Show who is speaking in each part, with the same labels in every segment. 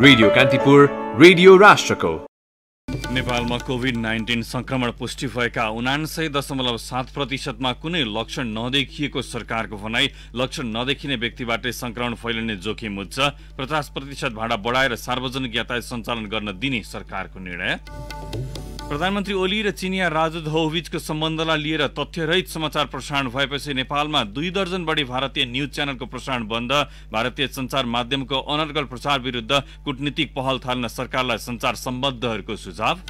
Speaker 1: radio Kantipur radio राष्ट्रको नेपालमा covid nineteen संक्रमण पुष्टि भएका उनान्सय दशमलव सात प्रतिशतमा कुनै लक्षण नदेखिएको सरकारको भनाई लक्षण नदेखिने व्यक्तिबाटै संक्रमण फैलिने जोखिम उच्च पचास प्रतिशत भाडा बढाएर सार्वजनिक यातायात सञ्चालन गर्न दिने सरकारको निर्णय प्रधानमन्त्री ओली र चिनिया राजदूत हौबीचको सम्बन्धलाई लिएर तथ्यरहित समाचार प्रसारण भएपछि नेपालमा दुई दर्जन बढी भारतीय न्युज च्यानलको प्रसारण बन्द भारतीय सञ्चार माध्यमको अनर्गल प्रचार विरुद्ध कुटनीतिक पहल थाल्न सरकारलाई सञ्चार सम्बद्धहरूको सुझाव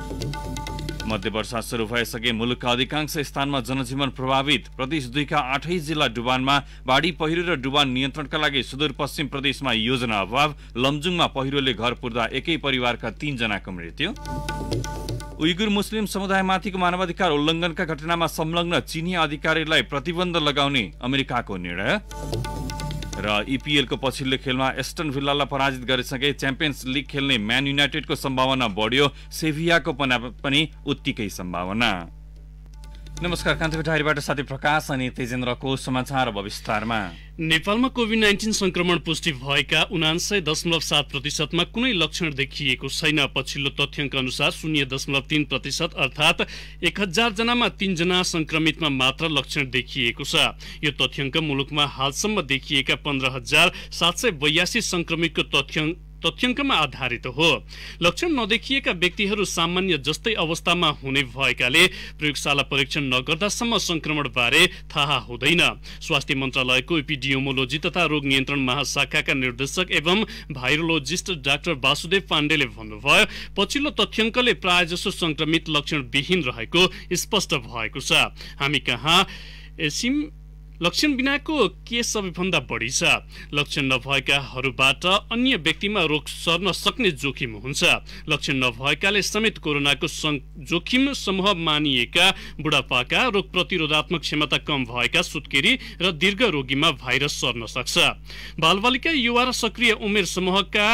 Speaker 1: मध्य वर्षा सुरु भइसके मुलुकका अधिकांश स्थानमा जनजीवन प्रभावित प्रदेश दुईका आठै जिल्ला डुबानमा बाढी पहिरो र डुबान नियन्त्रणका लागि सुदूरपश्चिम प्रदेशमा योजना अभाव लमजुङमा पहिरोले घर पुर्दा एकै परिवारका तीनजनाको मृत्यु उइगुर मुस्लिम समुदायमाथिको मानवाधिकार उल्लङ्घनका घटनामा संलग्न चिनी अधिकारीलाई प्रतिबन्ध लगाउने अमेरिकाको निर्णय र इपिएलको पछिल्लो खेलमा एस्टन भिल्लालाई पराजित गरिसके च्याम्पियन्स लिग खेल्ने म्यान युनाइटेडको सम्भावना बढ्यो सेभियाको पनि उत्तिकै सम्भावना नमस्कार कान्तिपुर डायरीबाट साथी प्रकाश अनि तेजेन्द्रको समाचार अब विस्तारमा
Speaker 2: नेपालमा कोभिड नाइन्टिन संक्रमण पुष्टि भएका उनान्सय दशमलव सात प्रतिशतमा कुनै लक्षण देखिएको छैन पछिल्लो तथ्याङ्क अनुसार शून्य दशमलव तीन प्रतिशत अर्थात् एक हजार जनामा तीनजना संक्रमितमा मात्र लक्षण देखिएको छ यो तथ्याङ्क मुलुकमा हालसम्म देखिएका पन्ध्र हजार सात सय बयासी संक्रमितको तथ्याङ्क तथ्याङ्कमा आधारित हो लक्षण नदेखिएका व्यक्तिहरू सामान्य जस्तै अवस्थामा हुने भएकाले प्रयोगशाला परीक्षण नगर्दासम्म संक्रमण बारे थाहा हुँदैन स्वास्थ्य मन्त्रालयको इपिडियोमोलोजी तथा रोग नियन्त्रण महाशाखाका निर्देशक एवं भाइरोलोजिस्ट डाक्टर वासुदेव पाण्डेले भन्नुभयो पछिल्लो तथ्याङ्कले प्रायजसो संक्रमित लक्षणविहीन रहेको स्पष्ट भएको छ हामी कहाँ लक्षण बिनाको केस सबैभन्दा बढी छ लक्षण नभएकाहरूबाट अन्य व्यक्तिमा रोग सर्न सक्ने जोखिम हुन्छ लक्षण नभएकाले समेत कोरोनाको जोखिम समूह मानिएका बुढापाका रोग प्रतिरोधात्मक क्षमता कम भएका सुत्केरी र दीर्घ रोगीमा भाइरस सर्न सक्छ बालबालिका युवा र सक्रिय उमेर समूहका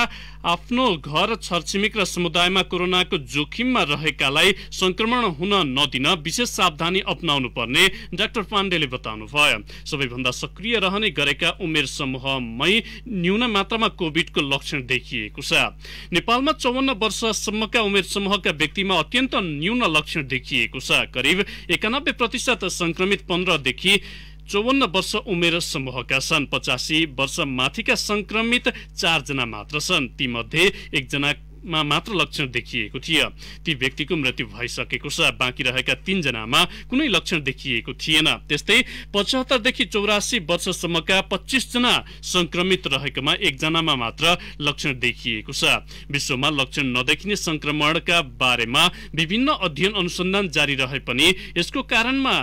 Speaker 2: आफ्नो घर छरछिमेक र समुदायमा कोरोनाको जोखिममा रहेकालाई संक्रमण हुन नदिन विशेष सावधानी अप्नाउनु पर्ने डाक्टर पाण्डेले बताउनुभयो सबैभन्दा सक्रिय रहने गरेका उमेर समूहमै न्यून मात्रामा कोभिडको लक्षण देखिएको छ नेपालमा चौवन्न वर्षसम्मका उमेर समूहका व्यक्तिमा अत्यन्त न्यून लक्षण देखिएको छ करिब एकानब्बे प्रतिशत संक्रमित पन्ध्रदेखि चौवन्न वर्ष उमेर समूहका छन् पचासी वर्ष माथिका संक्रमित चारजना मात्र छन् मध्ये एकजना मा मात्र लक्षण देखिएको थियो ती व्यक्तिको मृत्यु भइसकेको छ बाँकी रहेका तीनजनामा कुनै लक्षण देखिएको थिएन त्यस्तै पचहत्तरदेखि चौरासी वर्षसम्मका पच्चिसजना संक्रमित रहेकोमा एकजनामा मात्र लक्षण देखिएको छ विश्वमा लक्षण नदेखिने संक्रमणका बारेमा विभिन्न अध्ययन अनुसन्धान जारी रहे पनि यसको कारणमा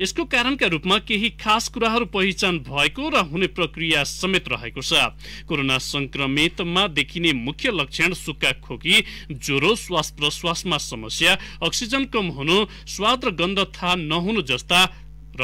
Speaker 2: यसको कारणका रूपमा केही खास कुराहरू पहिचान भएको र हुने प्रक्रिया समेत रहेको छ कोरोना संक्रमितमा देखिने मुख्य लक्षण सुक्खा खोकी ज्वरो श्वास प्रश्वासमा समस्या अक्सिजन कम हुनु स्वाद र गन्ध थाहा नहुनु जस्ता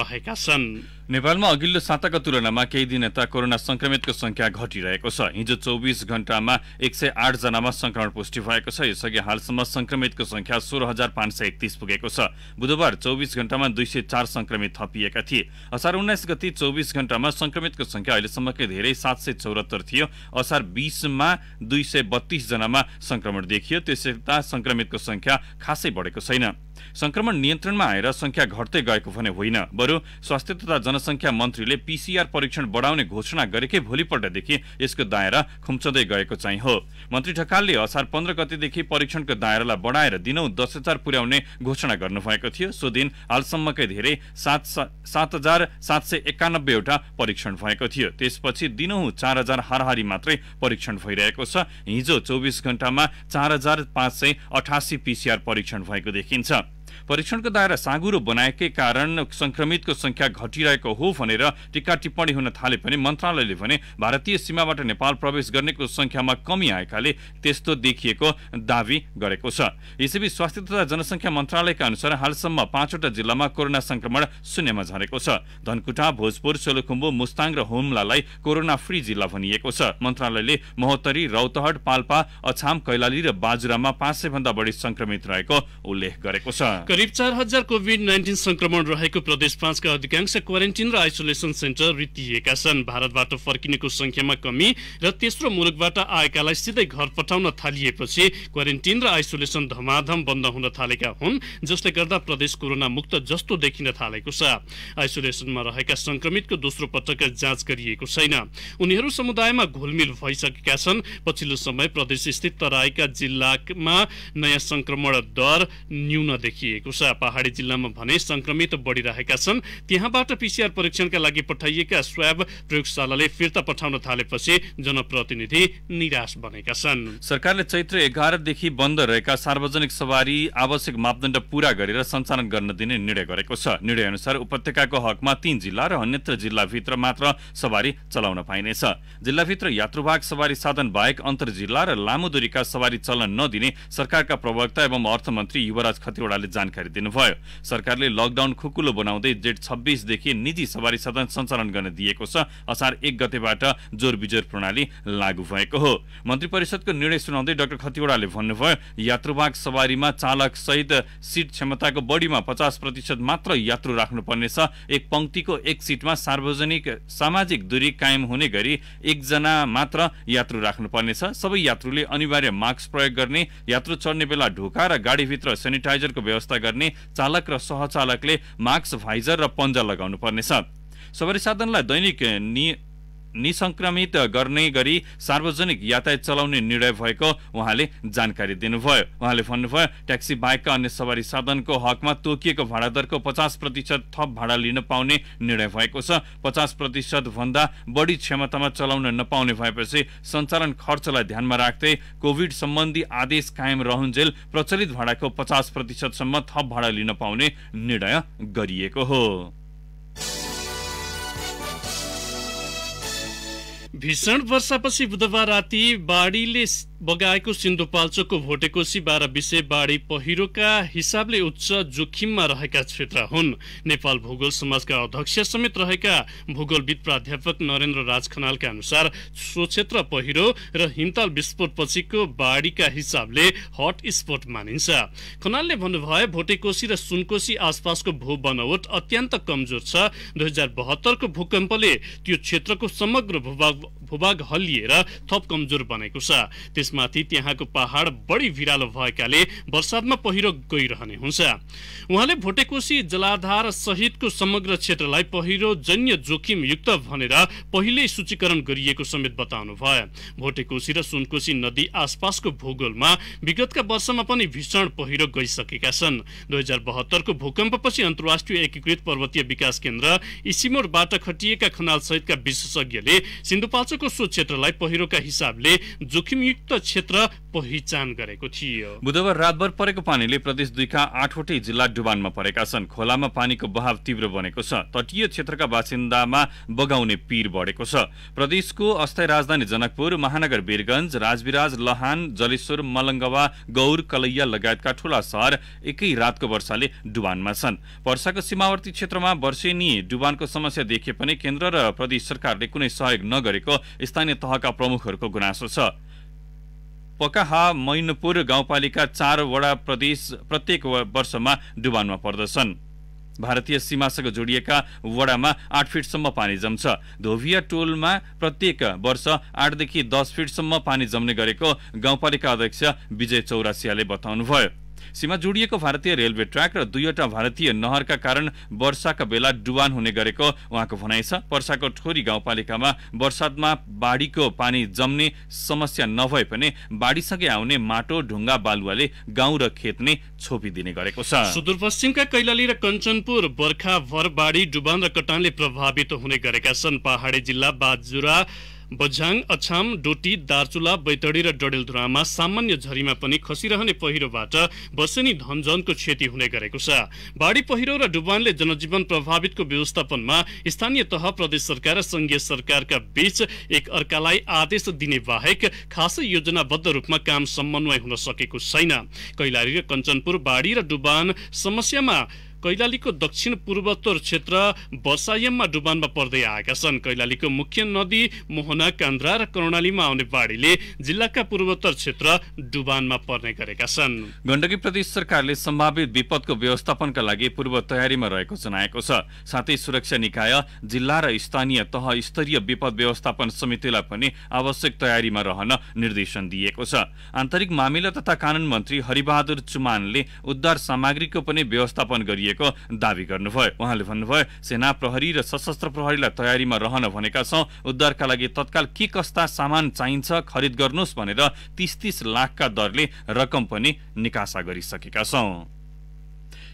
Speaker 2: रहेका छन् नेपालमा अघिल्लो
Speaker 1: साताको तुलनामा केही दिन यता कोरोना संक्रमितको संख्या घटिरहेको छ हिजो चौबिस घण्टामा एक सय आठजनामा संक्रमण पुष्टि भएको छ यसअघि हालसम्म संक्रमितको संख्या सोह्र हजार पाँच सय एकतिस पुगेको छ बुधबार चौबिस घण्टामा दुई सय चार संक्रमित थपिएका थिए असार उन्नाइस गति चौबिस घण्टामा संक्रमितको संख्या अहिलेसम्मकै धेरै सात सय चौरात्तर थियो असार बिसमा दुई सय बत्तीसजनामा संक्रमण देखियो त्यसता संक्रमितको संख्या खासै बढेको छैन संक्रमण नियन्त्रणमा आएर संख्या घट्दै गएको भने होइन बरु स्वास्थ्य तथा जन जनसङ्ख्या मन्त्रीले पिसिआर परीक्षण बढाउने घोषणा गरेकै भोलिपल्टदेखि यसको दायरा खुम्चदै गएको चाहिँ हो मन्त्री ढकालले असार पन्ध्र गतिदेखि परीक्षणको दायरालाई बढाएर दिनौ दस हजार पुर्याउने घोषणा गर्नुभएको थियो सो दिन हालसम्मकै धेरै सात सात हजार सात सय एकानब्बेवटा परीक्षण भएको थियो त्यसपछि दिनहुँ चार हजार हाराहारी मात्रै परीक्षण भइरहेको छ हिजो चौबिस घण्टामा चार हजार पाँच सय अठासी पिसिआर परीक्षण भएको देखिन्छ परीक्षणको दायरा साँगुरो बनाएकै कारण संक्रमितको संख्या घटिरहेको हो भनेर टिका टिप्पणी हुन थाले पनि मन्त्रालयले भने भारतीय सीमाबाट नेपाल प्रवेश गर्नेको संख्यामा कमी आएकाले त्यस्तो देखिएको दावी गरेको छ यसैबीच स्वास्थ्य तथा जनसङ्ख्या मन्त्रालयका अनुसार हालसम्म पाँचवटा जिल्लामा कोरोना संक्रमण शून्यमा झरेको छ धनकुटा भोजपुर सोलुखुम्बु मुस्ताङ र हुम्लालाई कोरोना फ्री जिल्ला भनिएको छ मन्त्रालयले महोत्तरी रौतहट पाल्पा अछाम कैलाली र बाजुरामा पाँच भन्दा बढी संक्रमित रहेको उल्लेख गरेको छ
Speaker 2: करिब चार हजार कोभिड नाइन्टिन संक्रमण रहेको प्रदेश पाँचका अधिकांश क्वारेन्टिन र आइसोलेसन सेन्टर रितिएका छन् भारतबाट फर्किनेको संख्यामा कमी र तेस्रो मुलुकबाट आएकालाई सिधै घर पठाउन थालिएपछि क्वारेन्टिन र आइसोलेसन धमाधम बन्द हुन थालेका हुन् जसले गर्दा प्रदेश कोरोना मुक्त जस्तो देखिन थालेको छ आइसोलेसनमा रहेका संक्रमितको दोस्रो पटक जाँच गरिएको छैन उनीहरू समुदायमा घुलमिल भइसकेका छन् पछिल्लो समय प्रदेश स्थित तराईका जिल्लामा नयाँ संक्रमण दर न्यून देखिए देखिएको छ पहाडी जिल्लामा भने संक्रमित बढिरहेका छन् त्यहाँबाट पिसिआर परीक्षणका लागि पठाइएका स्वाब प्रयोगशालाले फिर्ता पठाउन थालेपछि जनप्रतिनिधि निराश बनेका छन् सरकारले चैत्र एघारदेखि
Speaker 1: बन्द रहेका सार्वजनिक सवारी आवश्यक मापदण्ड पूरा गरेर सञ्चालन गर्न दिने निर्णय गरेको छ निर्णय अनुसार उपत्यकाको हकमा तीन जिल्ला र अन्यत्र जिल्लाभित्र मात्र सवारी चलाउन पाइनेछ जिल्लाभित्र यात्रुवाहक सवारी साधन बाहेक अन्तर जिल्ला र लामो दूरीका सवारी चलन नदिने सरकारका प्रवक्ता एवं अर्थमन्त्री युवराज खतिवड़ाले जानकारी दिनुभयो सरकारले लकडाउन खुकुलो बनाउँदै जेट छब्बिसदेखि निजी सवारी साधन सञ्चालन गर्न दिएको छ असार एक गतेबाट जोर बिजोर प्रणाली लागू भएको हो मन्त्री परिषदको निर्णय सुनाउँदै डाक्टर खतिवड़ाले भन्नुभयो यात्रुवाहक सवारीमा चालक सहित सिट क्षमताको बढीमा पचास प्रतिशत मात्र यात्रु राख्नुपर्नेछ एक पंक्तिको एक सिटमा सार्वजनिक सामाजिक दूरी कायम हुने गरी एकजना मात्र यात्रु राख्नुपर्नेछ सबै यात्रुले अनिवार्य मास्क प्रयोग गर्ने यात्रु चढ्ने बेला ढोका र गाडीभित्र सेनिटाइजरको व्यवस्था व्यवस्था गर्ने चालक र सहचालकले मास्क भाइजर र पन्जा लगाउनु पर्नेछ सवारी साधनलाई दैनिक निसंक्रमित गर्ने गरी सार्वजनिक यातायात चलाउने निर्णय भएको उहाँले जानकारी दिनुभयो उहाँले भन्नुभयो ट्याक्सी बाहेकका अन्य सवारी साधनको हकमा तोकिएको भाडा दरको पचास प्रतिशत थप भाडा लिन पाउने निर्णय भएको छ पचास प्रतिशत भन्दा बढी क्षमतामा चलाउन नपाउने भएपछि सञ्चालन खर्चलाई ध्यानमा राख्दै कोभिड सम्बन्धी आदेश कायम रहन्जेल प्रचलित भाडाको पचास प्रतिशतसम्म थप भाडा लिन पाउने निर्णय गरिएको हो
Speaker 2: भीषण वर्षापछि बुधबार राति बाढीले बगाएको सिन्धुपाल्चोकको भोटेकोसी बाह्र विषय बाढी पहिरोका हिसाबले उच्च जोखिममा रहेका क्षेत्र हुन् नेपाल भूगोल समाजका अध्यक्ष समेत रहेका भूगोलविद प्राध्यापक नरेन्द्र राज खनालका अनुसार सो क्षेत्र पहिरो र हिमताल विस्फोटपछिको बाढीका हिसाबले हटस्पोट मानिन्छ खनालले भन्नुभयो भोटेकोसी र सुनकोशी आसपासको भू बनावट अत्यन्त कमजोर छ दुई हजार बहत्तरको भूकम्पले त्यो क्षेत्रको समग्र भूभाग हल्लिएर थप कमजोर बनेको छ त्यसमाथि त्यहाँको पहाड बढी भिरालो भएकाले वर्षातमा पहिरो गइरहने हुन्छ उहाँले भोटेकोशी जलाधार सहितको समग्र क्षेत्रलाई पहिरो जन्य जोखिमयुक्त भनेर पहिल्यै सूचीकरण गरिएको समेत बताउनु भयो भोटेकोशी र सुनकोशी नदी आसपासको भूगोलमा विगतका वर्षमा पनि भीषण पहिरो गइसकेका छन् दुई हजार बहत्तरको भूकम्पपछि अन्तर्राष्ट्रिय एकीकृत पर्वतीय विकास केन्द्र इसिमोरबाट खटिएका खनाल सहितका विशेषज्ञले सिन्धुपाल्चोको सो क्षेत्रलाई पहिरोका हिसाबले जोखिमयुक्त क्षेत्र पहिचान गरेको थियो
Speaker 1: बुधबार रातभर परेको पानीले प्रदेश दुईका आठवटै जिल्ला डुबानमा परेका छन् खोलामा पानीको बहाव तीव्र बनेको छ तटीय क्षेत्रका बासिन्दामा बगाउने पीर बढेको छ प्रदेशको अस्थायी राजधानी जनकपुर महानगर वीरगंज राजविराज लहान जलेश्वर मलङ्गवा गौर कलैया लगायतका ठूला सहर एकै रातको वर्षाले डुबानमा छन् वर्षाको सीमावर्ती क्षेत्रमा वर्षेनी डुबानको समस्या देखिए पनि केन्द्र र प्रदेश सरकारले कुनै सहयोग नगरेको स्थानीय तहका प्रमुखहरूको गुनासो छ पकाहा मैनपुर गाउँपालिका चार वडा प्रदेश प्रत्येक वर्षमा डुबानमा पर्दछन् भारतीय सीमासँग जोडिएका वडामा आठ फिटसम्म पानी जम्छ धोभिया टोलमा प्रत्येक वर्ष आठदेखि दस फिटसम्म पानी जम्ने गरेको गाउँपालिका अध्यक्ष विजय चौरासियाले बताउनुभयो सीमा जोडिएको भारतीय रेलवे ट्र्याक र दुईवटा भारतीय नहरका कारण वर्षाका बेला डुबान हुने गरेको उहाँको भनाइ छ वर्षाको ठोरी गाउँपालिकामा वर्षातमा बाढीको पानी जम्ने समस्या नभए पनि बाढीसँगै आउने माटो ढुङ्गा बालुवाले गाउँ र खेत नै छोपिदिने गरेको छ
Speaker 2: सुदूरपश्चिमका कैलाली र कञ्चनपुर बर्खा भर बाढी डुबान र कटानले प्रभावित हुने गरेका छन् पहाडी जिल्ला बाजुरा बझाङ अछाम डोटी दार्चुला बैतडी र डडेलधुरामा सामान्य झरीमा पनि खसिरहने पहिरोबाट बसेनी धनजनको क्षति हुने गरेको छ बाढी पहिरो र डुबानले जनजीवन प्रभावितको व्यवस्थापनमा स्थानीय तह प्रदेश सरकार र संघीय सरकारका बीच एक अर्कालाई आदेश दिने बाहेक खासै योजनाबद्ध रूपमा काम समन्वय हुन सकेको छैन कैलाली र कञ्चनपुर बाढी र डुबान समस्यामा कैलालीको दक्षिण पूर्वोत्तर क्षेत्र वर्षायाममा डुबानमा पर्दै आएका छन् कैलालीको मुख्य नदी मोहना कान्द्रा र कर्णालीमा आउने बाढीले जिल्लाका पूर्वोत्तर क्षेत्र डुबानमा पर्ने गरेका छन् गण्डकी प्रदेश सरकारले सम्भावित विपदको व्यवस्थापनका
Speaker 1: लागि पूर्व तयारीमा रहेको जनाएको छ साथै सुरक्षा निकाय जिल्ला र स्थानीय तह स्तरीय विपद व्यवस्थापन समितिलाई पनि आवश्यक तयारीमा रहन निर्देशन दिएको छ आन्तरिक मामिला तथा कानुन मन्त्री हरिबहादुर चुमानले उद्धार सामग्रीको पनि व्यवस्थापन गरिएको गरिएको दावी गर्नुभयो उहाँले भन्नुभयो सेना प्रहरी र सशस्त्र प्रहरीलाई तयारीमा रहन भनेका छौँ उद्धारका लागि तत्काल के कस्ता सामान चाहिन्छ खरिद गर्नुहोस् भनेर तिस तिस लाखका दरले रकम पनि निकासा गरिसकेका छौँ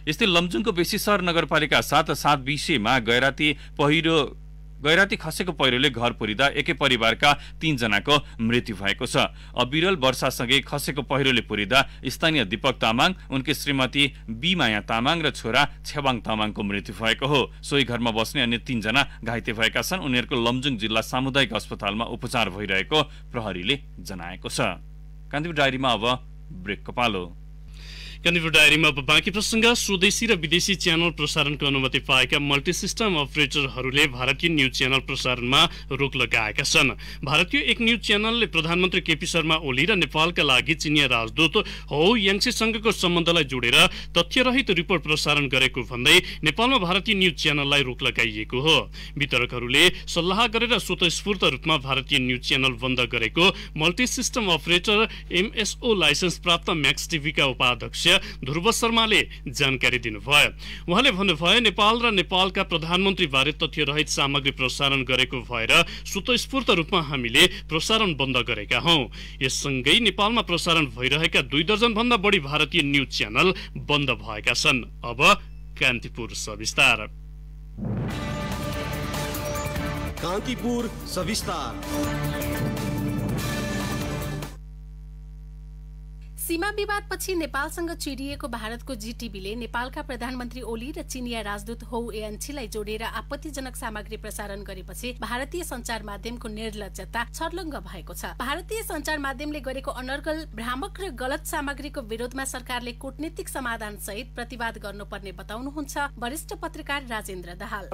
Speaker 1: यस्तै लमजुङको बेसीसर नगरपालिका सात सात विषयमा गैराती पहिरो गैराती खसेको पहिरोले घर पुरिँदा एकै परिवारका तीनजनाको मृत्यु भएको छ अविरल वर्षासँगै खसेको पहिरोले पुरिँदा स्थानीय दीपक तामाङ उनकी श्रीमती बीमाया तामाङ र छोरा छेवाङ तामाङको मृत्यु भएको हो सोही घरमा बस्ने अन्य तीनजना घाइते भएका छन् उनीहरूको लमजुङ जिल्ला सामुदायिक अस्पतालमा उपचार भइरहेको प्रहरीले जनाएको छ
Speaker 2: कान्तिपुर डायरीमा अब ब्रेकको पालो कन्भ्यू डायरीमा अब बाँकी प्रसङ्ग स्वदेशी र विदेशी च्यानल प्रसारणको अनुमति पाएका सिस्टम अपरेटरहरूले भारतीय न्युज च्यानल प्रसारणमा रोक लगाएका छन् भारतीय एक न्युज च्यानलले प्रधानमन्त्री केपी शर्मा ओली र नेपालका लागि चिनिया राजदूत हो याङसेसँगको सम्बन्धलाई जोडेर तथ्यरहित रिपोर्ट प्रसारण गरेको भन्दै नेपालमा भारतीय न्युज च्यानललाई रोक लगाइएको हो वितरकहरूले सल्लाह गरेर स्वतस्फूर्त रूपमा भारतीय न्युज च्यानल बन्द गरेको सिस्टम अपरेटर एमएसओ लाइसेन्स प्राप्त म्याक्स टिभीका उपाध्यक्ष अध्यक्ष ध्रुव शर्माले जानकारी दिनुभयो उहाँले भन्नुभयो नेपाल र नेपालका प्रधानमन्त्री बारे तथ्य रहित सामग्री प्रसारण गरेको भएर स्वतस्फूर्त रूपमा हामीले प्रसारण बन्द गरेका हौ यससँगै नेपालमा प्रसारण भइरहेका दुई दर्जन भन्दा बढी भारतीय न्युज च्यानल बन्द भएका छन् अब कान्तिपुर सविस्तार कान्तिपुर सविस्तार
Speaker 3: सीमा विवादपछि नेपालसँग चिडिएको भारतको जीटीबीले नेपालका प्रधानमन्त्री ओली र चिनिया राजदूत हौ एएनसीलाई जोडेर आपत्तिजनक सामग्री प्रसारण गरेपछि भारतीय संचार माध्यमको निर्लजता छर्लङ्ग भएको छ भारतीय संचार माध्यमले गरेको अनर्गल भ्रामक र गलत सामग्रीको विरोधमा सरकारले कूटनीतिक समाधान सहित प्रतिवाद गर्नुपर्ने बताउनुहुन्छ वरिष्ठ पत्रकार राजेन्द्र दाहाल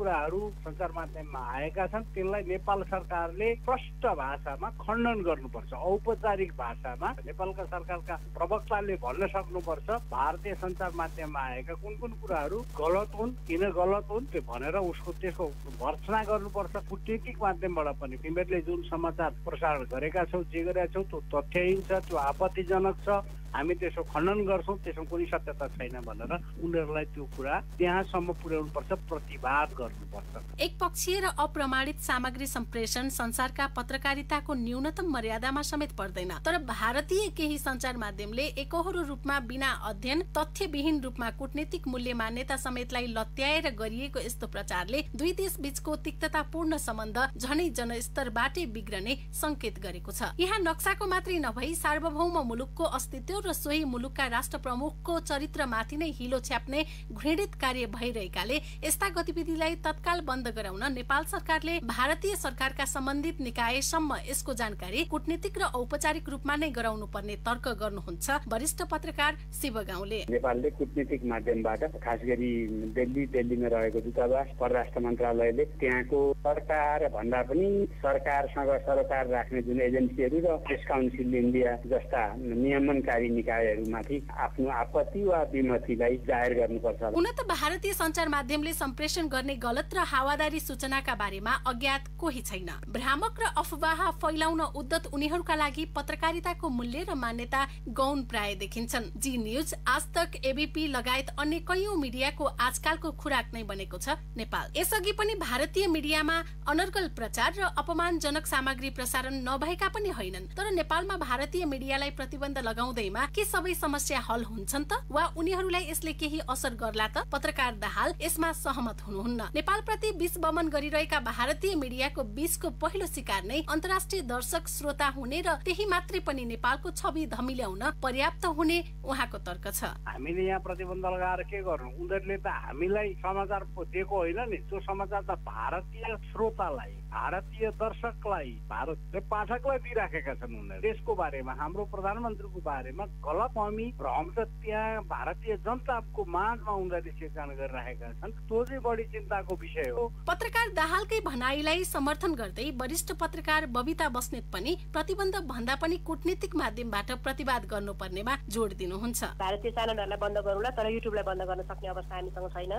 Speaker 4: कुराहरू संचार माध्यममा आएका छन् त्यसलाई नेपाल सरकारले स्पष्ट भाषामा खण्डन गर्नुपर्छ औपचारिक भाषामा नेपालका प्रकारका प्रवक्ताले भन्न सक्नुपर्छ भारतीय सञ्चार माध्यममा आएका कुन कुन कुराहरू गलत हुन् किन गलत हुन् त्यो भनेर उसको त्यसको भर्सना गर्नुपर्छ कुटनीतिक माध्यमबाट पनि तिमीहरूले जुन समाचार प्रसारण गरेका छौ जे गरेका छौ त्यो तथ्यहीन छ त्यो आपत्तिजनक छ हामी त्यसो खण्डन गर्छौँ त्यसमा कुनै सत्यता छैन भनेर उनीहरूलाई त्यो कुरा त्यहाँसम्म पुर्याउनुपर्छ प्रतिवाद गर्नुपर्छ
Speaker 3: एकपक्षीय र अप्रमाणित सामग्री सम्प्रेषण संसारका पत्रकारिताको न्यूनतम मर्यादामा समेत पर्दैन तर भारतीय केही सञ्चार माध्यमले एकहोरो रूपमा बिना अध्ययन तथ्यविहीन रूपमा कुटनीतिक मूल्य मान्यता समेतलाई लत्याएर गरिएको यस्तो प्रचारले दुई देश बीचको तिक्ततापूर्ण सम्बन्ध झनै जनस्तरबाटै बिग्रने संकेत गरेको छ यहाँ नक्साको मात्रै नभई सार्वभौम मुलुकको अस्तित्व यो र सोही मुलुकका राष्ट्र प्रमुखको चरित्रमाथि नै हिलो छ्याप्ने घृणित कार्य भइरहेकाले यस्ता गतिविधिलाई तत्काल बन्द गराउन नेपाल सरकारले भारतीय सरकारका सम्बन्धित निकायसम्म यसको जानकारी कुटनीतिक र औपचारिक रूपमा नै गराउनु पर्ने तर्क गर्नुहुन्छ वरिष्ठ पत्रकार शिव गाउँले
Speaker 4: नेपालले कुटनीतिक माध्यमबाट खास गरी दिल्ली दिल्लीमा रहेको दूतावास परराष्ट्र मन्त्रालयले त्यहाँको सरकार भन्दा पनि सरकारसँग सरकार राख्ने जुन एजेन्सीहरू र प्रेस काउन्सिल इन्डिया जस्ता नियमनकारी निकायहरूमाथि आफ्नो आपत्ति वा विमतिलाई जाहेर गर्नुपर्छ
Speaker 3: हुन त भारतीय सञ्चार माध्यमले सम्प्रेषण गर्ने गलत र हावादारी सूचनाका बारेमा अज्ञात कोही छैन भ्रामक र अफवाह फैलाउन उद्धत उनीहरूका लागि पत्रकारिताको मूल्य र मान्यता गौन प्राय देखिन्छन् जी न्युज आजतक एबीपी लगायत अन्य कैयौं मिडियाको आजकालको खुराक नै बनेको छ नेपाल यसअघि पनि भारतीय मिडियामा अनर्गल प्रचार र अपमानजनक सामग्री प्रसारण नभएका पनि होइनन् तर नेपालमा भारतीय मिडियालाई प्रतिबन्ध लगाउँदैमा समयमा सबै समस्या हल हुन्छन् त वा उनीहरूलाई यसले केही असर गर्ला त पत्रकार दाहाल यसमा सहमत हुनुहुन्न नेपाल प्रति विष बमन गरिरहेका भारतीय मिडियाको विषको पहिलो शिकार नै अन्तर्राष्ट्रिय दर्शक श्रोता हुने र त्यही मात्रै पनि नेपालको छवि धमिल्याउन पर्याप्त हुने उहाँको तर्क छ हामीले यहाँ
Speaker 4: प्रतिबन्ध लगाएर के गर्नु उनीहरूले त हामीलाई समाचार दिएको होइन नि त्यो समाचार त भारतीय श्रोतालाई भारतीय दर्शकलाई भारतीय पाठकलाई दिइराखेका छन् उनीहरू देशको बारेमा हाम्रो प्रधानमन्त्रीको बारेमा गलत हमी भ्रम त त्यहाँ भारतीय जनताको माझमा उनीहरूले चेतन गरिराखेका छन् त्यो चाहिँ बढी चिन्ताको विषय हो
Speaker 3: पत्रकार दाहालकै भनाइलाई समर्थन गर्दै वरिष्ठ पत्रकार बबिता बस्नेत पनि प्रतिबन्ध भन्दा पनि कुटनीतिक माध्यमबाट प्रतिवाद गर्नुपर्नेमा जोड दिनुहुन्छ भारतीय च्यानलहरूलाई बन्द गरौँला तर युट्युबलाई बन्द गर्न सक्ने अवस्था हामीसँग छैन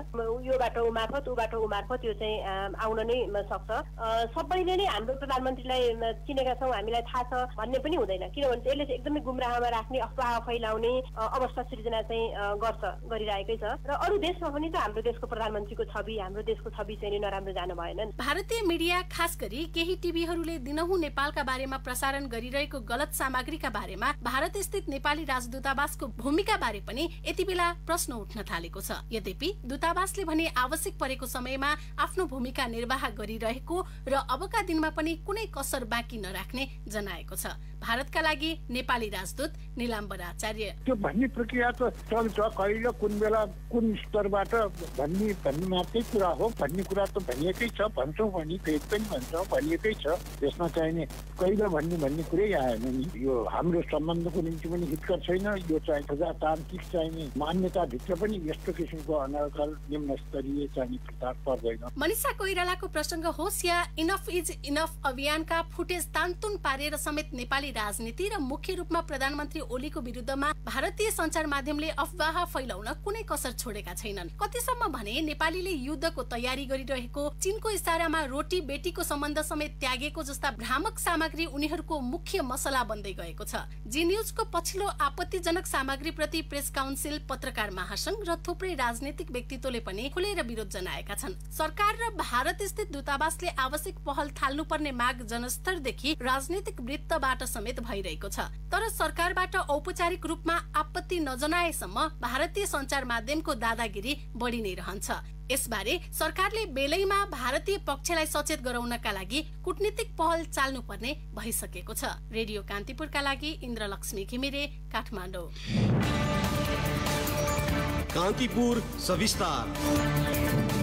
Speaker 3: यो बाटो ऊ मार्फत ऊ बाटो मार्फत यो चाहिँ आउन नै सक्छ सबैले नै हाम्रो प्रधानमन्त्रीलाई चिनेका छौँ हामीलाई थाहा छ भन्ने पनि हुँदैन किनभने यसले चाहिँ एकदमै गुमराहमा राख्ने अफवाह फैलाउने अवस्था सृजना चाहिँ गर्छ गरिरहेकै छ र अरू देशमा पनि त हाम्रो देशको प्रधानमन्त्रीको छवि हाम्रो देशको छवि चाहिँ नराम्रो जानु भएन भारतीय मिडिया खास गरी केही टिभीहरूले दिनहुँ नेपालका बारेमा प्रसारण गरिरहेको गलत सामग्रीका बारेमा भारत स्थित नेपाली राजदूतावासको भूमिका बारे पनि यति बेला प्रश्न उठ्न थालेको छ यद्यपि दूतावासले भने आवश्यक परेको समयमा आफ्नो भूमिका निर्वाह गरिरहेको र अबका दिनमा पनि कुनै कसर बाँकी नराख्ने जनाएको छ भारतका लागि नेपाली राजदूत निलाम्बर आचार्य
Speaker 4: त्यो भन्ने प्रक्रिया त चल्छ कहिले कुन बेला कुन स्तरबाट भन्ने भन्ने मात्रै कुरा हो भन्ने कुरा त भनिएकै छ भन्छौँ भने फेरि पनि भन्छौँ भनिएकै छ यसमा चाहिने कहिले भन्ने भन्ने कुरै आएन नि यो हाम्रो सम्बन्धको निम्ति पनि हितकर छैन यो चाहिँ प्रजातान्त्रिक चाहिने मान्यताभित्र पनि यस्तो किसिमको अनारकल निम्न स्तरीय चाहिने प्रचार पर्दैन
Speaker 3: मनिषा कोइरालाको प्रसङ्ग होस् या इनफ इज इनफ अभियानका फुटेज तान्तुन पारेर समेत नेपाली राजनीति र मुख्य रूपमा प्रधानमन्त्री ओलीको विरुद्धमा भारतीय सञ्चार माध्यमले अफवाह फैलाउन कुनै कसर छोडेका छैनन् कतिसम्म भने नेपालीले युद्धको तयारी गरिरहेको चीनको इसारामा रोटी बेटीको सम्बन्ध समेत त्यागेको जस्ता भ्रामक सामग्री उनीहरूको मुख्य मसला बन्दै गएको छ जी न्युजको पछिल्लो आपत्तिजनक सामग्री प्रति प्रेस काउन्सिल पत्रकार महासंघ र थुप्रै राजनीतिक व्यक्तित्वले पनि खुलेर विरोध जनाएका छन् सरकार र भारत स्थित दूतावासले आवश्यक ऐतिहासिक पहल थाल्नुपर्ने माग जनस्तरदेखि राजनीतिक वृत्तबाट समेत भइरहेको छ तर सरकारबाट औपचारिक रूपमा आपत्ति नजनाएसम्म भारतीय सञ्चार माध्यमको दादागिरी बढी नै रहन्छ यसबारे सरकारले बेलैमा भारतीय पक्षलाई सचेत गराउनका लागि कुटनीतिक पहल चाल्नुपर्ने भइसकेको छ रेडियो कान्तिपुरका लागि इन्द्रलक्ष्मी घिमिरे काठमाडौँ
Speaker 2: कान्तिपुर सविस्तार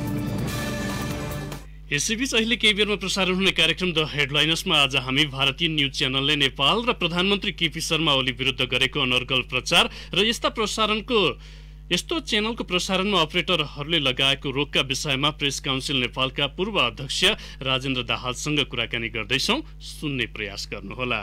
Speaker 2: यसैबीच अहिले केही बेरमा प्रसारण हुने कार्यक्रम द हेडलाइनर्समा आज हामी भारतीय न्युज च्यानलले नेपाल र प्रधानमन्त्री केपी शर्मा ओली विरुद्ध गरेको अनर्गल प्रचार र यस्ता प्रसारणको यस्तो च्यानलको प्रसारणमा अपरेटरहरूले लगाएको रोकका विषयमा प्रेस काउन्सिल नेपालका पूर्व अध्यक्ष राजेन्द्र दाहालसँग कुराकानी गर्दैछौँ सुन्ने प्रयास गर्नुहोला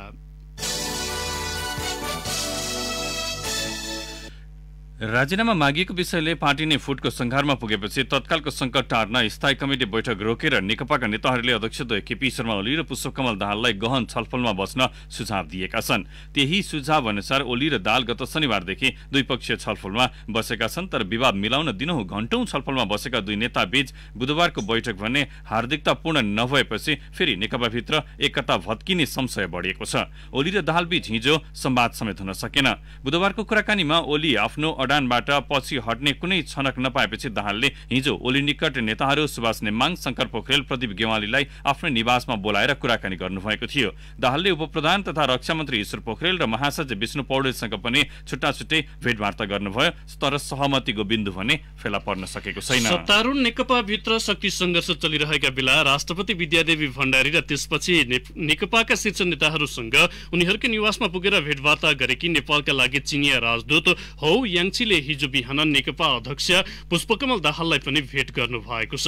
Speaker 1: राजीनामा मागिएको विषयले पार्टी नै फुटको संघारमा पुगेपछि तत्कालको सङ्कट टार्न स्थायी कमिटी बैठक रोकेर नेकपाका नेताहरूले अध्यक्षद्वय केपी शर्मा ओली र पुष्पकमल दाहाललाई गहन छलफलमा बस्न सुझाव दिएका छन् त्यही सुझाव अनुसार ओली र दाल गत शनिबारदेखि द्विपक्षीय छलफलमा बसेका छन् तर विवाद मिलाउन दिनहुँ घन्टौँ छलफलमा बसेका दुई नेताबीच बुधबारको बैठक भने हार्दिकतापूर्ण नभएपछि फेरि नेकपाभित्र एकता भत्किने संशय बढिएको छ ओली र दाहालबीच हिजो संवाद समेत हुन सकेन बुधबारको कुराकानीमा ओली आफ्नो मैदानबाट पछि हट्ने कुनै छनक नपाएपछि दाहालले हिजो ओली निकट नेताहरू सुभाष नेमाङ शङ्कर पोखरेल प्रदीप गेवालीलाई आफ्नो निवासमा बोलाएर कुराकानी गर्नुभएको थियो दाहालले उपप्रधान तथा रक्षा मन्त्री ईश्वर पोखरेल र महासचिव विष्णु पौडेलसँग पनि छुट्टा छुट्टै भेटवार्ता गर्नुभयो तर सहमतिको बिन्दु भने फेला पर्न सकेको छैन
Speaker 2: सत्तारूढ भित्र शक्ति सङ्घर्ष चलिरहेका बेला राष्ट्रपति विद्यादेवी भण्डारी र त्यसपछि नेकपाका शीर्ष नेताहरूसँग उनीहरूकै निवासमा पुगेर भेटवार्ता गरेकी नेपालका लागि चिनिया राजदूत हौ याङ कान्छीले हिजो बिहान नेकपा अध्यक्ष पुष्पकमल दाहाललाई पनि भेट गर्नु भएको छ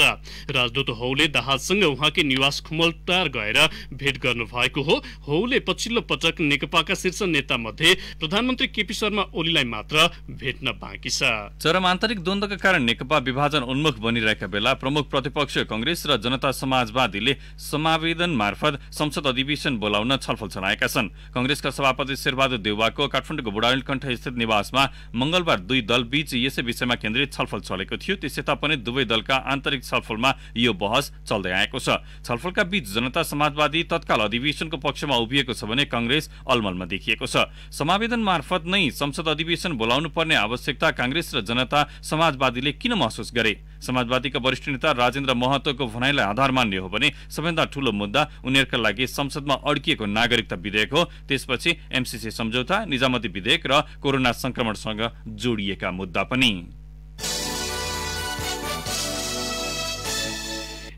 Speaker 2: राजदूत हौले दाहालसँग उहाँकै निवास खुमलटार गएर भेट गर्नु भएको हो हौले पछिल्लो पटक नेकपाका शीर्ष नेता मध्ये प्रधानमन्त्री केपी शर्मा ओलीलाई मात्र भेट्न बाँकी छ चरम आन्तरिक द्वन्द्वका कारण
Speaker 1: नेकपा विभाजन उन्मुख बनिरहेका बेला प्रमुख प्रतिपक्ष कंग्रेस र जनता समाजवादीले समावेदन मार्फत संसद अधिवेशन बोलाउन छलफल चलाएका छन् कंग्रेसका सभापति शेरबहादुर देउवाको काठमाडौँको बुढाउलकण्ठ स्थित निवासमा मंगलबार दुई दुई बीच यसै विषयमा केन्द्रित छलफल चलेको थियो त्यसै तापनि दुवै दलका आन्तरिक छलफलमा यो बहस चल्दै आएको छ छलफलका बीच जनता समाजवादी तत्काल अधिवेशनको पक्षमा उभिएको छ भने कङ्ग्रेस अलमलमा देखिएको छ समावेदन मार्फत नै संसद अधिवेशन बोलाउनु पर्ने आवश्यकता कांग्रेस र जनता समाजवादीले किन महसुस गरे समाजवादीका वरिष्ठ नेता राजेन्द्र महतोको भनाइलाई आधार मान्ने हो भने सबैभन्दा ठूलो मुद्दा उनीहरूका लागि संसदमा अड्किएको नागरिकता विधेयक हो त्यसपछि एमसिसी सम्झौता निजामती विधेयक र कोरोना संक्रमणसँग जोड़ मुद्दा पनि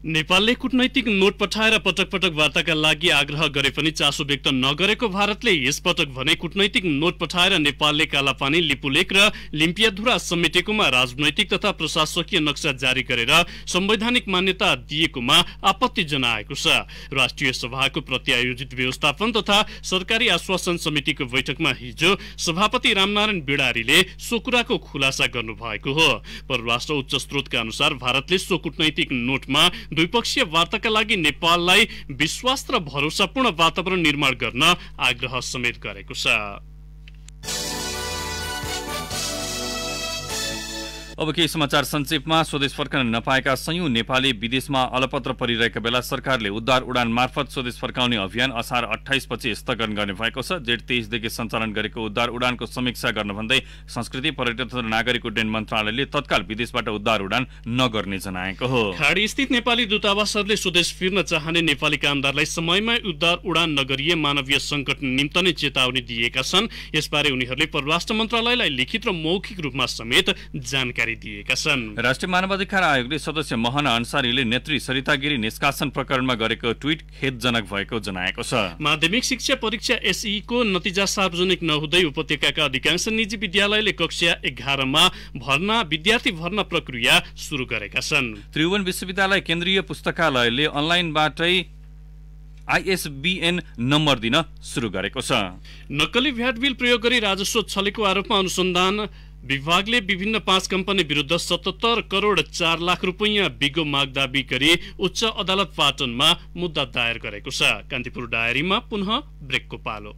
Speaker 2: नेपालले कूटनैतिक नोट पठाएर पटक पटक वार्ताका लागि आग्रह गरे पनि चासो व्यक्त नगरेको भारतले यसपटक भने कूटनैतिक नोट पठाएर नेपालले कालापानी लिपुलेक र लिम्पियाधुरा समेटेकोमा राजनैतिक तथा प्रशासकीय नक्सा जारी गरेर संवैधानिक मान्यता दिएकोमा आपत्ति जनाएको छ राष्ट्रिय सभाको प्रत्यायोजित व्यवस्थापन तथा सरकारी आश्वासन समितिको बैठकमा हिजो सभापति रामनारायण बिडारीले सो कुराको खुलासा गर्नुभएको हो परराष्ट्र उच्च स्रोतका अनुसार भारतले सो कूटनैतिक नोटमा द्विपक्षीय वार्ताका लागि नेपाललाई विश्वास र भरोसापूर्ण वातावरण निर्माण गर्न आग्रह समेत गरेको छ अब केही समाचार
Speaker 1: संक्षेपमा स्वदेश फर्कन नपाएका सयौं नेपाली विदेशमा अलपत्र परिरहेका बेला सरकारले उद्धार उडान मार्फत स्वदेश फर्काउने अभियान असार अठाइसपछि स्थगन गर्ने भएको छ जेठ तेइसदेखि सञ्चालन गरेको उद्धार उडानको समीक्षा गर्न भन्दै संस्कृति पर्यटन तथा नागरिक उड्डयन मन्त्रालयले तत्काल विदेशबाट उद्धार उडान नगर्ने जनाएको हो
Speaker 2: खाडी स्थित नेपाली दूतावासहरूले स्वदेश फिर्न चाहने नेपाली कामदारलाई समयमा उद्धार उडान नगरिए मानवीय संकट निम्त नै चेतावनी दिएका छन् यसबारे उनीहरूले परराष्ट्र मन्त्रालयलाई लिखित र मौखिक रूपमा समेत जानकारी जानकारी दिएका छन्
Speaker 1: राष्ट्रिय मानवाधिकार आयोगले सदस्य मोहन अन्सारीले नेत्री सरिता गिरी निष्कासन प्रकरणमा गरेको ट्विट खेदजनक भएको जनाएको छ
Speaker 2: माध्यमिक शिक्षा परीक्षा एसईको नतिजा सार्वजनिक नहुँदै उपत्यकाका अधिकांश निजी विद्यालयले कक्षा एघारमा भर्ना विद्यार्थी भर्ना प्रक्रिया सुरु गरेका छन् त्रिभुवन विश्वविद्यालय केन्द्रीय पुस्तकालयले अनलाइनबाटै आइएसबिएन नम्बर दिन सुरु गरेको छ नक्कली भ्याट बिल प्रयोग गरी राजस्व छलेको आरोपमा अनुसन्धान विभागले विभिन्न पाँच कम्पनी विरुद्ध सतहत्तर करोड चार लाख रुपैयाँ बिगो माग दावी गरी उच्च अदालत पाटनमा मुद्दा दायर गरेको छ कान्तिपुर डायरीमा पुनः ब्रेकको पालो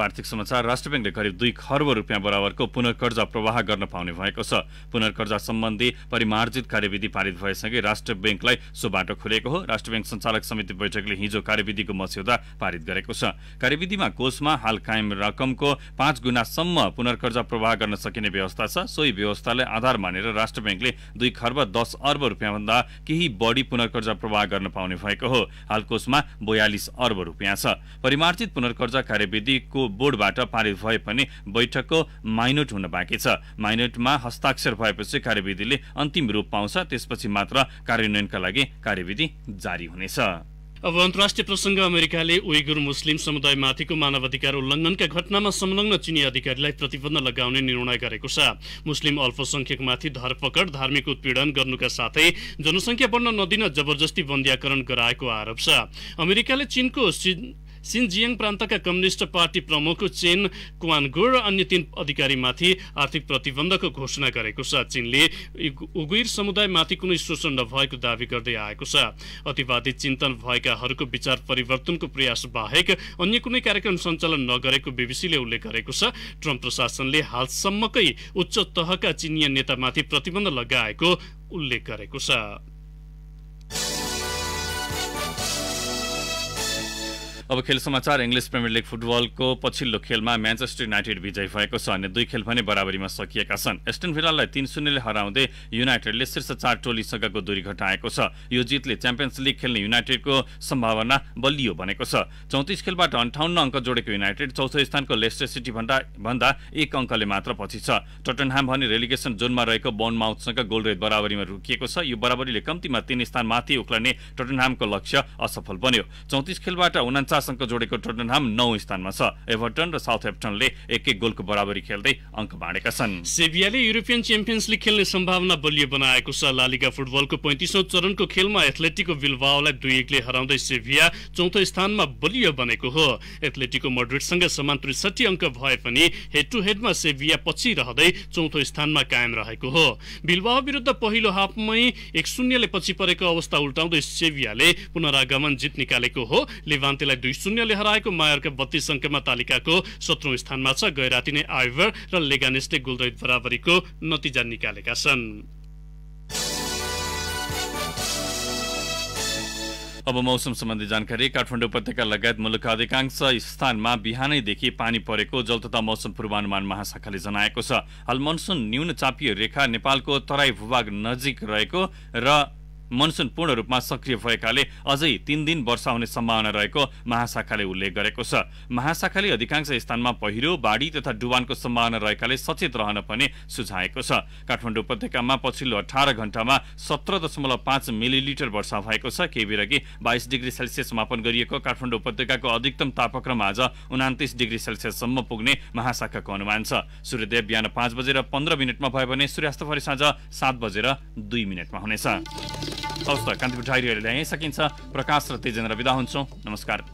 Speaker 2: आर्थिक समाचार राष्ट्र ब्याङ्कले
Speaker 1: करिब दुई खर्ब रुपियाँ बराबरको पुनर्कर्जा प्रवाह गर्न पाउने भएको छ पुनर्कर्जा सम्बन्धी परिमार्जित कार्यविधि पारित भएसँगै राष्ट्र ब्याङ्कलाई सो बाटो खोलेको हो राष्ट्र ब्याङ्क सञ्चालक समिति बैठकले हिजो कार्यविधिको मस्यौदा पारित गरेको छ कार्यविधिमा कोषमा हाल कायम रकमको पाँच गुणासम्म पुनर्कर्जा प्रवाह गर्न सकिने व्यवस्था छ सोही व्यवस्थालाई आधार मानेर राष्ट्र ब्याङ्कले दुई खर्ब दस अर्ब रुपियाँभन्दा केही बढी पुनर्कर्जा प्रवाह गर्न पाउने भएको हो हाल कोषमा बयालिस अर्ब रुपियाँ छ परिमार्जित पुनर्कर्जा कार्यविधिको बोर्डबाट पारित भए पनि बैठकको माइनोट हुन बाँकी छ माइनोटमा हस्ताक्षर भएपछि कार्यविधिले अन्तिम रूप पाउँछ त्यसपछि मात्र कार्यान्वयनका लागि कार्यविधि जारी हुनेछ
Speaker 2: अब अन्तर्राष्ट्रिय प्रसङ्ग अमेरिकाले उइगुर मुस्लिम समुदायमाथिको मानवाधिकार उल्लङ्घनका घटनामा संलग्न चिनी अधिकारीलाई प्रतिबन्ध लगाउने निर्णय गरेको छ मुस्लिम अल्पसंख्यकमाथि धरपकड धार्मिक उत्पीडन गर्नुका साथै जनसङ्ख्या बढ्न नदिन जबरजस्ती बन्द्याकरण गराएको आरोप छ अमेरिकाले चीनको सिन्जियाङ प्रान्तका कम्युनिष्ट पार्टी प्रमुख चेन क्वानगो र अन्य तीन अधिकारीमाथि आर्थिक प्रतिबन्धको घोषणा गरेको छ चीनले उगुर समुदायमाथि कुनै शोषण नभएको दावी गर्दै आएको छ अतिवादी चिन्तन भएकाहरूको विचार परिवर्तनको प्रयास बाहेक अन्य कुनै कार्यक्रम सञ्चालन नगरेको बिबिसीले उल्लेख गरेको छ ट्रम्प प्रशासनले हालसम्मकै उच्च तहका चिनिया नेतामाथि प्रतिबन्ध लगाएको उल्लेख गरेको छ
Speaker 1: अब खेल समाचार इङ्ग्लिस प्रिमियर लिग फुटबलको पछिल्लो खेलमा म्यान्चेस्टर युनाइटेड विजय भएको छ अन्य दुई खेल पनि बराबरीमा सकिएका छन् एस्टन भिलालाई तीन शून्यले हराउँदै युनाइटेडले शीर्ष चार टोलीसँगको दूरी घटाएको छ यो जितले च्याम्पियन्स लिग खेल्ने युनाइटेडको सम्भावना बलियो बनेको छ चौतिस खेलबाट अन्ठाउन्न अङ्क जोडेको युनाइटेड चौथो स्थानको लेस्टर सिटी भन्दा भन्दा एक अङ्कले मात्र पछि छ टटनह्याम भने रेलिगेसन जोनमा रहेको बोन माउथसँग गोलरेट बराबरीमा रोकिएको छ यो बराबरीले कम्तीमा तीन स्थान माथि उक्लने टटनह्यामको लक्ष्य असफल बन्यो चौतिस खेलबाट उना अङ्क जोडेको टोटनहाम नौ स्थानमा छ एभर्टन र साउथ एप्टनले एक एक गोलको बराबरी खेल्दै अङ्क बाँडेका छन्
Speaker 2: सेभियाले युरोपियन च्याम्पियन्स लिग खेल्ने सम्भावना बलियो बनाएको छ लालिगा फुटबलको पैँतिसौँ चरणको खेलमा एथलेटिको बिलबाओलाई दुई एकले हराउँदै सेभिया चौथो स्थानमा बलियो बनेको हो एथलेटिको मड्रिडसँग समान त्रिसठी अङ्क भए पनि हेड टु हेडमा सेभिया पछि रहँदै चौथो स्थानमा कायम रहेको हो बिलबाओ विरुद्ध पहिलो हाफमै एक शून्यले पछि परेको अवस्था उल्टाउँदै सेभियाले पुनरागमन जित निकालेको हो लिभान्तेलाई दुई शून्यले हराएको मायरका बत्तीस अङ्कमा तालिकाको सत्रौं स्थानमा छ गैराती नै आइभर र लेगानेसले गोलरहित बराबरीको नतिजा निकालेका छन्
Speaker 1: अब मौसम सम्बन्धी जानकारी काठमाडौँ उपत्यका लगायत मुलुकका अधिकांश स्थानमा बिहानैदेखि पानी परेको जल तथा मौसम पूर्वानुमान महाशाखाले जनाएको छ हाल मनसुन न्यून चापीय रेखा नेपालको तराई भूभाग नजिक रहेको र मनसुन पूर्ण रूपमा सक्रिय भएकाले अझै तीन दिन वर्षा हुने सम्भावना रहेको महाशाखाले उल्लेख गरेको छ महाशाखाले अधिकांश स्थानमा पहिरो बाढी तथा डुबानको सम्भावना रहेकाले सचेत रहन पनि सुझाएको छ काठमाडौँ उपत्यकामा पछिल्लो अठार घण्टामा सत्र दशमलव पाँच मिलिलिटर वर्षा भएको छ केही केबीरघि बाइस डिग्री सेल्सियस मापन गरिएको काठमाडौँ उपत्यकाको अधिकतम तापक्रम आज उनातिस डिग्री सेल्सियससम्म पुग्ने महाशाखाको अनुमान छ सूर्यदेव बिहान पाँच बजेर पन्ध्र मिनटमा भयो भने सूर्यास्त भरे साँझ सात बजेर दुई मिनटमा हुनेछ हवस् त कान्तिपुर अहिले यहीँ सकिन्छ प्रकाश र तेजेन्द्र विदा हुन्छौँ नमस्कार